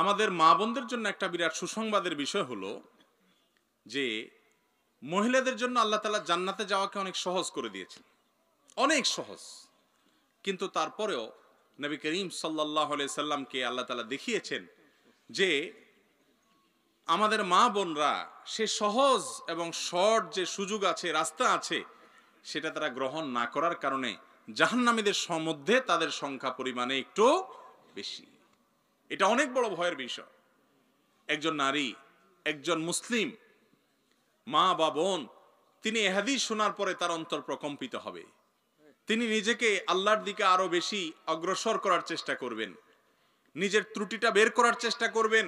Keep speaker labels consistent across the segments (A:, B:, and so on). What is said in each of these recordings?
A: আমাদের মা বোনদের জন্য একটা বিরাট সুসংবাদের বিষয় হলো যে মহিলাদের জন্য আল্লাহ তালা জান্নাতে যাওয়াকে অনেক সহজ করে দিয়েছেন অনেক সহজ কিন্তু তারপরেও নবী করিম সাল্লাহ সাল্লামকে আল্লাহ তালা দেখিয়েছেন যে আমাদের মা বোনরা সে সহজ এবং শর্ট যে সুযোগ আছে রাস্তা আছে সেটা তারা গ্রহণ না করার কারণে জাহান্নামীদের সমধ্যে তাদের সংখ্যা পরিমাণে একটু বেশি এটা অনেক বড় ভয়ের বিষয় একজন নারী একজন মুসলিম মা বা বোন তিনি এহাদি শোনার পরে তার অন্তর প্রকম্পিত হবে তিনি নিজেকে আল্লাহর দিকে আরো বেশি অগ্রসর করার চেষ্টা করবেন নিজের ত্রুটিটা বের করার চেষ্টা করবেন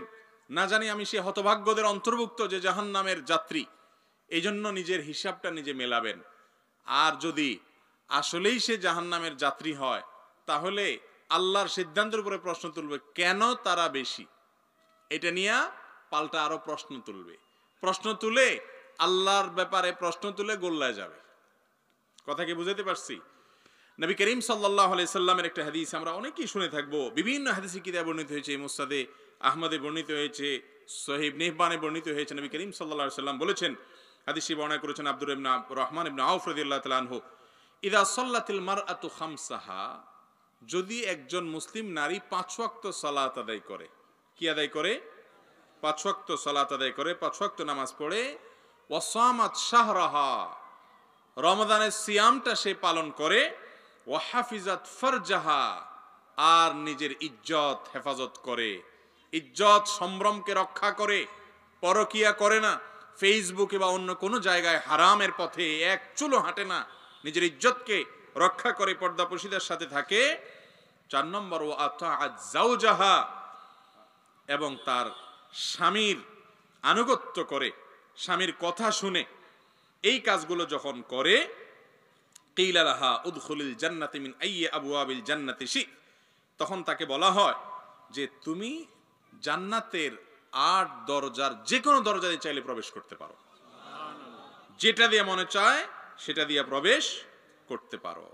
A: না জানি আমি সে হতভাগ্যদের অন্তর্ভুক্ত যে জাহান নামের যাত্রী এই জন্য নিজের হিসাবটা নিজে মেলাবেন আর যদি আসলেই সে জাহান নামের যাত্রী হয় তাহলে আল্লাহর সিদ্ধান্তের উপরে প্রশ্ন তুলবে কেন তারা বেশি এটা নিয়ে পাল্টা আরো প্রশ্ন তুলবে প্রশ্ন তুলে আল্লাহর ব্যাপারে প্রশ্ন তুলে গোল্লায় যাবে কথা কি বুঝাতে পারছি নবী করিম সাল্লাহ সাল্লামের একটা হাদিস আমরা অনেকেই শুনে থাকবো বিভিন্ন হাদিসে কিতাব বর্ণিত হয়েছে মুস্তাদে আহমদে বর্ণিত হয়েছে সহিব নেহবানে বর্ণিত হয়েছে নবী করিম সাল্লাহ সাল্লাম বলেছেন হাদিসি বর্ণনা করেছেন আব্দুর ইবনা রহমান ইবনা আউফ রদিল্লাহ তালানহ ইদা সাল্লাতিল মার আতু খামসাহা যদি একজন মুসলিম নারী পাঁচ ওয়াক্ত সালাত আদায় করে কি আদায় করে পাঁচ ওয়াক্ত সালাত আদায় করে পাঁচ ওয়াক্ত নামাজ পড়ে শাহ রাহা রমাদানের সিয়ামটা সে পালন করে ওয়াহাফিজাত ফরজাহা আর নিজের ইজ্জত হেফাজত করে ইজ্জত সম্ভ্রমকে রক্ষা করে পরকিয়া করে না ফেসবুকে বা অন্য কোনো জায়গায় হারামের পথে এক চুলো হাঁটে না নিজের ইজ্জতকে রক্ষা করে পর্দাপোশীদের সাথে থাকে চার নম্বর ও আতাহা এবং তার স্বামীর আনুগত্য করে স্বামীর কথা শুনে এই কাজগুলো যখন করে কেইলালাহা উদ্খুলিল জান্নাতি মিন আইয়ে আবু আবিল জান্নাতি শি তখন তাকে বলা হয় যে তুমি জান্নাতের আট দরজার যে কোনো দরজা দিয়ে চাইলে প্রবেশ করতে পারো যেটা দিয়ে মনে চায় সেটা দিয়ে প্রবেশ করতে পারো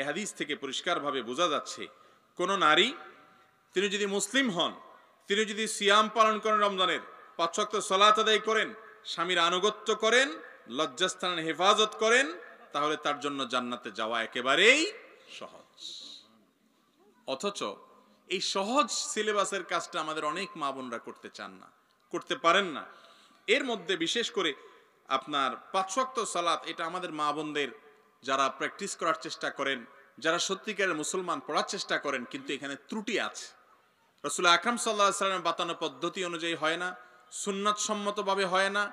A: এ হাদিস থেকে পরিষ্কারভাবে বোঝা যাচ্ছে কোন নারী তিনি যদি মুসলিম হন তিনি যদি সিয়াম পালন করেন রমজানের পাঁচশক্ত সলাত আদায় করেন স্বামীর আনুগত্য করেন লজ্জাস্থানের হেফাজত করেন তাহলে তার জন্য জান্নাতে যাওয়া একেবারেই সহজ অথচ এই সহজ সিলেবাসের কাজটা আমাদের অনেক মা বোনরা করতে চান না করতে পারেন না এর মধ্যে বিশেষ করে আপনার পাঁচ সালাত এটা আমাদের মা বোনদের যারা প্র্যাকটিস করার চেষ্টা করেন যারা সত্যিকারের মুসলমান পড়ার চেষ্টা করেন কিন্তু এখানে ত্রুটি আছে রসুল আকরাম সাল্লাহ সাল্লামের বাতানো পদ্ধতি অনুযায়ী হয় না সুন্নতসম্মতভাবে হয় না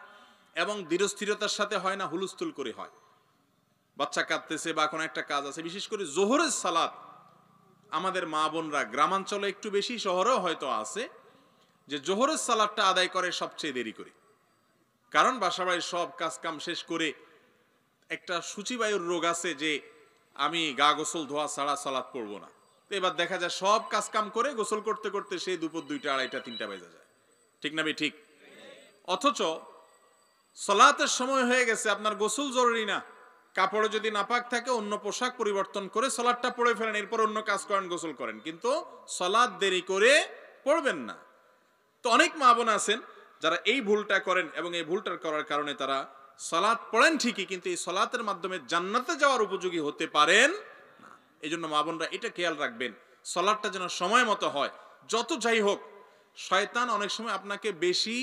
A: এবং দৃঢ়স্থিরতার সাথে হয় না হুলস্থুল করে হয় বাচ্চা কাঁদতেছে বা কোনো একটা কাজ আছে বিশেষ করে জোহরের সালাদ আমাদের মা বোনরা গ্রামাঞ্চলে একটু বেশি শহরেও হয়তো আছে যে জোহরের সালাদটা আদায় করে সবচেয়ে দেরি করে কারণ বাসাবাড়ির সব কাজকাম শেষ করে একটা সূচিবায়ুর রোগ আছে যে আমি গা গোসল ধোয়া ছাড়া সালাদ পড়বো না তো এবার দেখা যায় সব কাজ কাম করে গোসল করতে করতে সেই দুপুর দুইটা আড়াইটা তিনটা বেজে যায় ঠিক না ঠিক অথচ সলাতের সময় হয়ে গেছে আপনার গোসল জরুরি না কাপড়ে যদি নাপাক থাকে অন্য পোশাক পরিবর্তন করে সলাদটা পড়ে ফেলেন এরপর অন্য কাজ করেন গোসল করেন কিন্তু সলাদ দেরি করে পড়বেন না তো অনেক মা বোন আছেন যারা এই ভুলটা করেন এবং এই ভুলটা করার কারণে তারা সলাৎ পড়েন ঠিকই কিন্তু এই সলাতের মাধ্যমে জান্নাতে যাওয়ার উপযোগী হতে পারেন না এই জন্য মা বোনরা এটা খেয়াল রাখবেন সলাটটা যেন সময় মতো হয় যত যাই হোক শয়তান অনেক সময় আপনাকে বেশি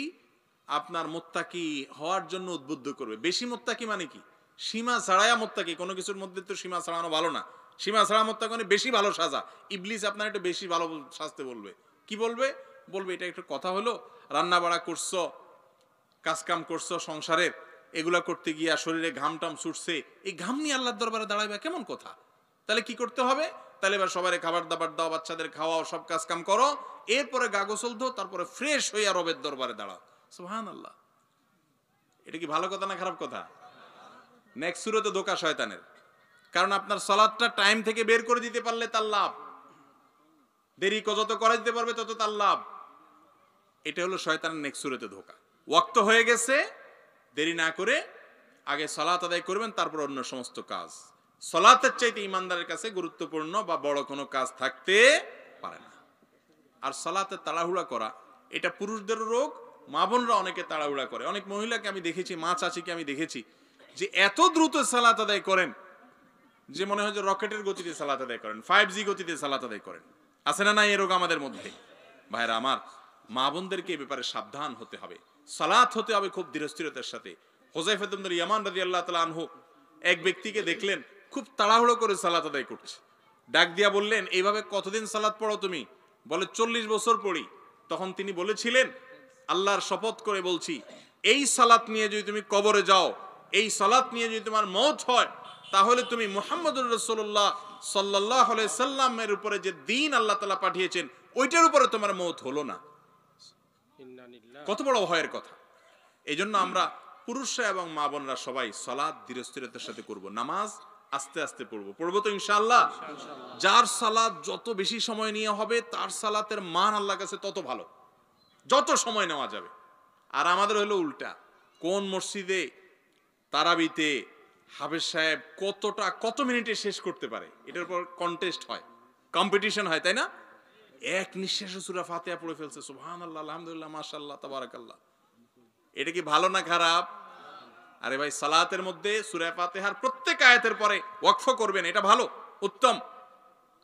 A: আপনার মোত্তাকি হওয়ার জন্য উদ্বুদ্ধ করবে বেশি মোত্তাকি মানে কি সীমা ছাড়াইয়া মোত্তাকি কোনো কিছুর মধ্যে তো সীমা ছাড়ানো ভালো না সীমা ছাড়া মোত্তাকি মানে বেশি ভালো সাজা ইবলিস আপনার একটু বেশি ভালো সাজতে বলবে কি বলবে বলবে এটা একটা কথা হলো রান্না বাড়া করছো কাজকাম করছো সংসারের এগুলা করতে গিয়া শরীরে ঘামটাম ছুটছে এই ঘাম নিয়ে আল্লাহর দরবারে দাঁড়াইবা কেমন কথা তাহলে কি করতে হবে তাহলে এবার সবার খাবার দাবার দাও বাচ্চাদের খাওয়াও সব কাজ কাম করো এরপরে গা গোসল ধো তারপরে ফ্রেশ হইয়া রবের দরবারে দাঁড়াও সুহান আল্লাহ এটা কি ভালো কথা না খারাপ কথা নেক্সট তো ধোকা শয়তানের কারণ আপনার সলাদটা টাইম থেকে বের করে দিতে পারলে তার লাভ দেরি যত করা দিতে পারবে তত তার লাভ এটা হলো শয়তানের নেক্সট ধোকা ওয়াক্ত হয়ে গেছে দেরি না করে আগে সলাত আদায় করবেন তারপর অন্য সমস্ত কাজ সলাতের চাইতে ইমানদারের কাছে গুরুত্বপূর্ণ বা বড় কোনো কাজ থাকতে পারে না আর সলাতে তাড়াহুড়া করা এটা পুরুষদের রোগ মা বোনরা অনেকে তাড়াহুড়া করে অনেক মহিলাকে আমি দেখেছি মা চাচিকে আমি দেখেছি যে এত দ্রুত সালাত আদায় করেন যে মনে হয় যে রকেটের গতিতে সালাত আদায় করেন ফাইভ জি গতিতে সালাত আদায় করেন আছে না না এ রোগ আমাদের মধ্যে ভাইরা আমার মা বোনদেরকে এ ব্যাপারে সাবধান হতে হবে সালাত হতে হবে খুব ধীরস্থিরতার সাথে হোজাইফেদমদুল ইয়ামান রাজি আল্লাহ তালা আনহু এক ব্যক্তিকে দেখলেন খুব তাড়াহুড়ো করে সালাত আদায় করছে ডাক দিয়া বললেন এইভাবে কতদিন সালাত পড়ো তুমি বলে চল্লিশ বছর পড়ি তখন তিনি বলেছিলেন আল্লাহর শপথ করে বলছি এই সালাত নিয়ে যদি তুমি কবরে যাও এই সালাত নিয়ে যদি তোমার মত হয় তাহলে তুমি মোহাম্মদুর রসোল্লাহ সাল্লাহ সাল্লামের উপরে যে দিন আল্লাহ তালা পাঠিয়েছেন ওইটার উপরে তোমার মত হলো না কত বড় ভয়ের কথা এই জন্য আমরা পুরুষরা এবং মা বোনরা সবাই সলাদ ধীরস্থিরতার সাথে করব নামাজ আস্তে আস্তে পড়বো পড়বো তো ইনশাল্লাহ যার সালাদ যত বেশি সময় নিয়ে হবে তার সালাতের মান আল্লাহ কাছে তত ভালো যত সময় নেওয়া যাবে আর আমাদের হলো উল্টা কোন মসজিদে তারাবিতে হাফেজ সাহেব কতটা কত মিনিটে শেষ করতে পারে এটার পর কন্টেস্ট হয় কম্পিটিশন হয় তাই না এক নিঃশ্বাসে সুরা ফাতেহা পড়ে ফেলছে সুহান আল্লাহ আলহামদুলিল্লাহ মাশাল্লাহ তাবারাকাল্লাহ এটা কি ভালো না খারাপ আরে ভাই সালাতের মধ্যে সুরা ফাতেহার প্রত্যেক আয়াতের পরে ওয়াকফ করবেন এটা ভালো উত্তম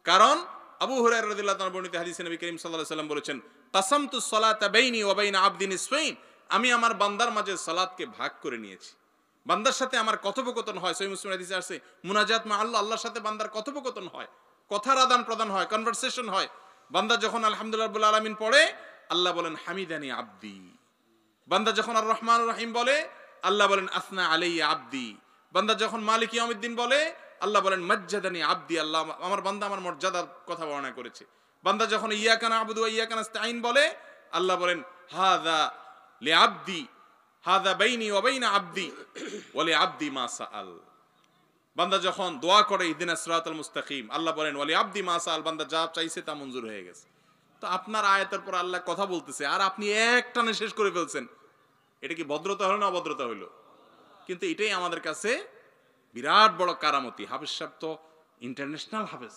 A: কারণ আবু হুরায়রা রাদিয়াল্লাহু তাআলা বর্ণিত হাদিসে নবী করিম সাল্লাল্লাহু আলাইহি সাল্লাম বলেছেন কাসামতু সালাতা বাইনি ওয়া বাইনা আবদিন ইসফাইন আমি আমার বান্দার মাঝে সালাতকে ভাগ করে নিয়েছি বান্দার সাথে আমার কথোপকথন হয় সহি মুসলিম হাদিসে আছে মুনাজাত মা আল্লাহ আল্লাহর সাথে বান্দার কথোপকথন হয় কথার আদান প্রদান হয় কনভারসেশন হয় বান্দা যখন আলহামদুল্লাহ আলমিন পড়ে আল্লাহ বলেন হামিদানি আব্দি বান্দা যখন আর রহমান রহিম বলে আল্লাহ বলেন আসনা আলাই আব্দি বান্দা যখন মালিক ইয়ামুদ্দিন বলে আল্লাহ বলেন মজ্জাদানি আব্দি আল্লাহ আমার বান্দা আমার মর্যাদার কথা বর্ণনা করেছে বান্দা যখন ইয়াকানা আবুদু ইয়াকানা স্তাইন বলে আল্লাহ বলেন হাদা লে আব্দি হাদা বাইনি বাইনা আব্দি ওয়ালে আব্দি মা সাআল বান্দা যখন দোয়া করে ইদিন আসরাতুল মুস্তাকিম আল্লাহ বলেন ওয়ালি আব্দি মাসাল বান্দা যা চাইছে তা মঞ্জুর হয়ে গেছে তো আপনার আয়াতের পর আল্লাহ কথা বলতেছে আর আপনি এক টানে শেষ করে ফেলছেন এটা কি ভদ্রতা হলো না অভদ্রতা হইলো কিন্তু এটাই আমাদের কাছে বিরাট বড় কারামতি হাফেজ সাহেব তো ইন্টারন্যাশনাল হাফেজ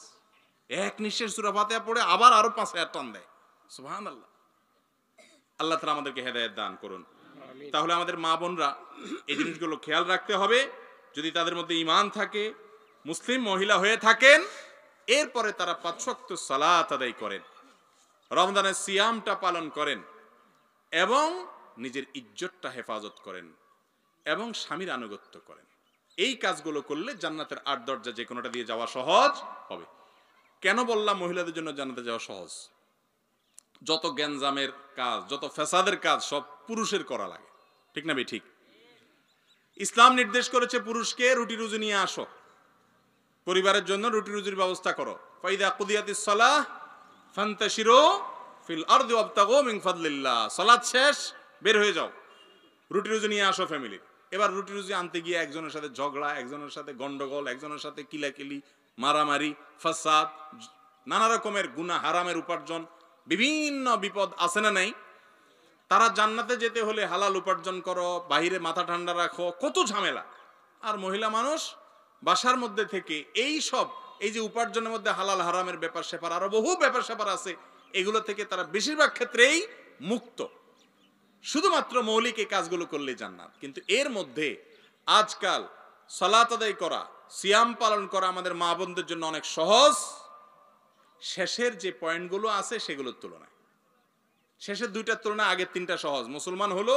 A: এক সুরা সুরাফাতে পড়ে আবার আরো পাঁচ হাজার টান দেয় সুহান আল্লাহ আল্লাহ তালা আমাদেরকে হেদায়ত দান করুন তাহলে আমাদের মা বোনরা এই জিনিসগুলো খেয়াল রাখতে হবে যদি তাদের মধ্যে ইমান থাকে মুসলিম মহিলা হয়ে থাকেন এরপরে তারা পাঁচশক্ত সালাত আদায় করেন রমজানের সিয়ামটা পালন করেন এবং নিজের ইজ্জতটা হেফাজত করেন এবং স্বামীর আনুগত্য করেন এই কাজগুলো করলে জান্নাতের আট দরজা যে কোনোটা দিয়ে যাওয়া সহজ হবে কেন বললাম মহিলাদের জন্য জান্নাতে যাওয়া সহজ যত গ্যাঞ্জামের কাজ যত ফ্যাসাদের কাজ সব পুরুষের করা লাগে ঠিক না ভাই ঠিক ইসলাম নির্দেশ করেছে পুরুষকে রুটি রুজি নিয়ে আসো পরিবারের জন্য রুটি রুজির ব্যবস্থা করো ফাইদা কুদিয়াত সলাহ ফান্তাশিরো ফিল আর্দ আবতাগো মিং ফাদলিল্লাহ সলাদ শেষ বের হয়ে যাও রুটি রুজি নিয়ে আসো ফ্যামিলি এবার রুটি রুজি আনতে গিয়ে একজনের সাথে ঝগড়া একজনের সাথে গন্ডগোল একজনের সাথে কিলাকিলি মারামারি ফাসাদ নানা রকমের গুণা হারামের উপার্জন বিভিন্ন বিপদ আছে না নাই তারা জান্নাতে যেতে হলে হালাল উপার্জন করো বাহিরে মাথা ঠান্ডা রাখো কত ঝামেলা আর মহিলা মানুষ বাসার মধ্যে থেকে এই সব এই যে উপার্জনের মধ্যে হালাল হারামের ব্যাপার স্যাপার আরো বহু ব্যাপার স্যাপার আছে এগুলো থেকে তারা বেশিরভাগ ক্ষেত্রেই মুক্ত শুধুমাত্র মৌলিক এই কাজগুলো করলে জান্নাত কিন্তু এর মধ্যে আজকাল সালাত আদায় করা সিয়াম পালন করা আমাদের মা বোনদের জন্য অনেক সহজ শেষের যে পয়েন্টগুলো আছে সেগুলোর তুলনায় শেষের দুইটার তুলনায় আগের তিনটা সহজ মুসলমান হলো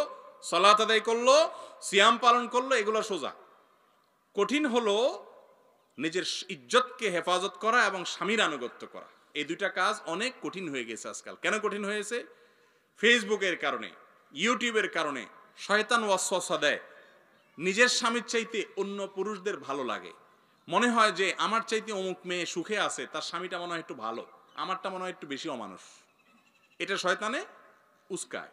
A: সলাত আদায় করলো সিয়াম পালন করলো এগুলো সোজা কঠিন হলো নিজের ইজ্জতকে হেফাজত করা এবং স্বামীর আনুগত্য করা এই দুইটা কাজ অনেক কঠিন হয়ে গেছে আজকাল কেন কঠিন হয়েছে ফেসবুকের কারণে ইউটিউবের কারণে শয়তান ওয়াসওয়াসা দেয় নিজের স্বামীর চাইতে অন্য পুরুষদের ভালো লাগে মনে হয় যে আমার চাইতে অমুক মেয়ে সুখে আছে তার স্বামীটা মনে হয় একটু ভালো আমারটা মনে হয় একটু বেশি অমানুষ এটা শয়তানে উস্কায়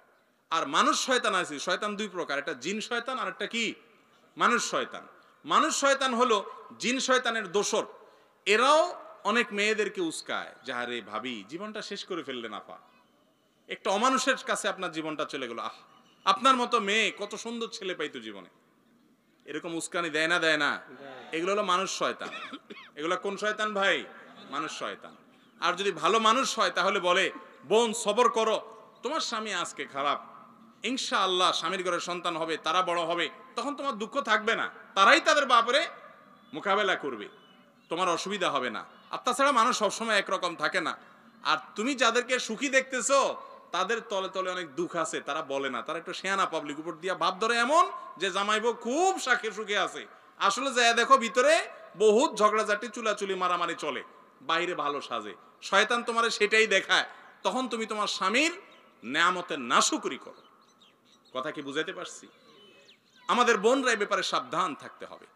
A: আর মানুষ শয়তান আছে শয়তান দুই প্রকার একটা জিন শয়তান আর একটা কি মানুষ শয়তান মানুষ শয়তান হলো জিন শয়তানের দোসর এরাও অনেক মেয়েদেরকে উস্কায় যাহারে ভাবি জীবনটা শেষ করে ফেললেন আপা একটা অমানুষের কাছে আপনার জীবনটা চলে গেল আহ আপনার মতো মেয়ে কত সুন্দর ছেলে পাইতো জীবনে এরকম উস্কানি দেয় না দেয় না এগুলো হলো মানুষ শয়তান এগুলো কোন শয়তান ভাই মানুষ শয়তান আর যদি ভালো মানুষ হয় তাহলে বলে বোন সবর করো তোমার স্বামী আজকে খারাপ ইনশা আল্লাহ স্বামীর ঘরে সন্তান হবে তারা বড় হবে তখন তোমার দুঃখ থাকবে না তারাই তাদের বাপরে মোকাবেলা করবে তোমার অসুবিধা হবে না আর তাছাড়া মানুষ সবসময় একরকম থাকে না আর তুমি যাদেরকে সুখী দেখতেছ তাদের তলে তলে অনেক দুঃখ আছে তারা বলে না তারা একটু শেয়ানা পাবলিক উপর দিয়ে ভাব ধরে এমন যে জামাইব খুব সাখে সুখে আছে আসলে যা দেখো ভিতরে বহুত ঝগড়াঝাটি চুলাচুলি মারামারি চলে বাইরে ভালো সাজে শয়তান তোমার সেটাই দেখায় তখন তুমি তোমার স্বামীর নেয়ামতের নাশুকরি করো কথা কি বুঝাইতে পারছি আমাদের বোনরা এ ব্যাপারে সাবধান থাকতে হবে